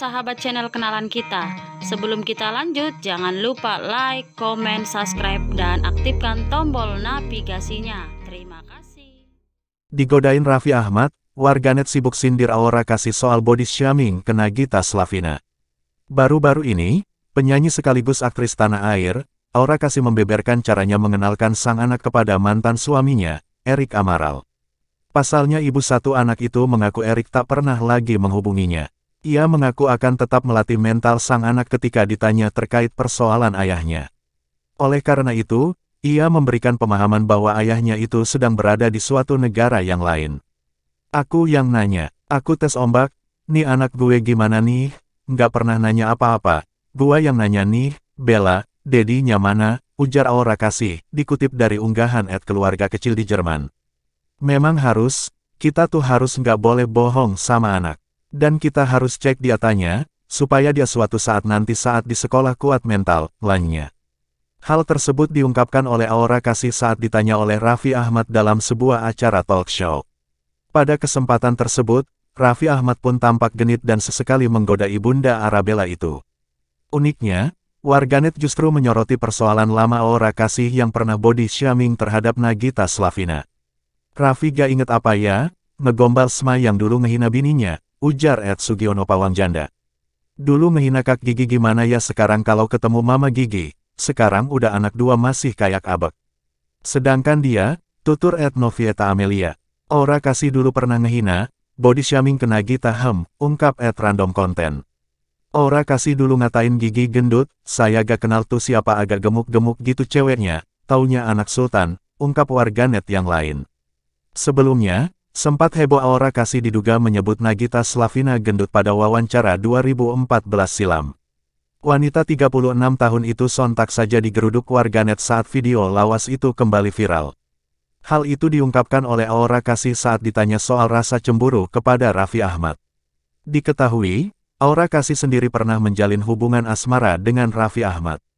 sahabat channel kenalan kita. Sebelum kita lanjut, jangan lupa like, comment, subscribe, dan aktifkan tombol navigasinya. Terima kasih. Digodain Raffi Ahmad, warganet sibuk sindir Aura kasih soal body shaming kena Gita Slavina. Baru-baru ini, penyanyi sekaligus aktris tanah air, Aura kasih membeberkan caranya mengenalkan sang anak kepada mantan suaminya, Erik Amaral. Pasalnya ibu satu anak itu mengaku Erik tak pernah lagi menghubunginya. Ia mengaku akan tetap melatih mental sang anak ketika ditanya terkait persoalan ayahnya. Oleh karena itu, ia memberikan pemahaman bahwa ayahnya itu sedang berada di suatu negara yang lain. Aku yang nanya, aku tes ombak, nih anak gue gimana nih, nggak pernah nanya apa-apa, gue yang nanya nih, Bella, dedinya mana, ujar Aura Kasih, dikutip dari unggahan at keluarga kecil di Jerman. Memang harus, kita tuh harus nggak boleh bohong sama anak. Dan kita harus cek diatanya, supaya dia suatu saat nanti saat di sekolah kuat mental, lannya. Hal tersebut diungkapkan oleh Aura Kasih saat ditanya oleh Raffi Ahmad dalam sebuah acara talk show. Pada kesempatan tersebut, Raffi Ahmad pun tampak genit dan sesekali menggoda Ibunda Arabella itu. Uniknya, warganet justru menyoroti persoalan lama Aura Kasih yang pernah body shaming terhadap Nagita Slavina. Raffi gak inget apa ya, ngegombal Sma yang dulu ngehina bininya, ujar Ed Sugiono pawang janda. Dulu menghina kak gigi gimana ya sekarang kalau ketemu mama gigi, sekarang udah anak dua masih kayak abek. Sedangkan dia, tutur Ed Novieta Amelia. Ora kasih dulu pernah ngehina, body shaming kena gita hem, ungkap Ed random konten. Ora kasih dulu ngatain gigi gendut, saya gak kenal tuh siapa agak gemuk-gemuk gitu ceweknya, taunya anak sultan, ungkap warganet yang lain. Sebelumnya, Sempat heboh Aura Kasih diduga menyebut Nagita Slavina gendut pada wawancara 2014 silam. Wanita 36 tahun itu sontak saja digeruduk warganet saat video lawas itu kembali viral. Hal itu diungkapkan oleh Aura Kasih saat ditanya soal rasa cemburu kepada Raffi Ahmad. Diketahui, Aura Kasih sendiri pernah menjalin hubungan asmara dengan Raffi Ahmad.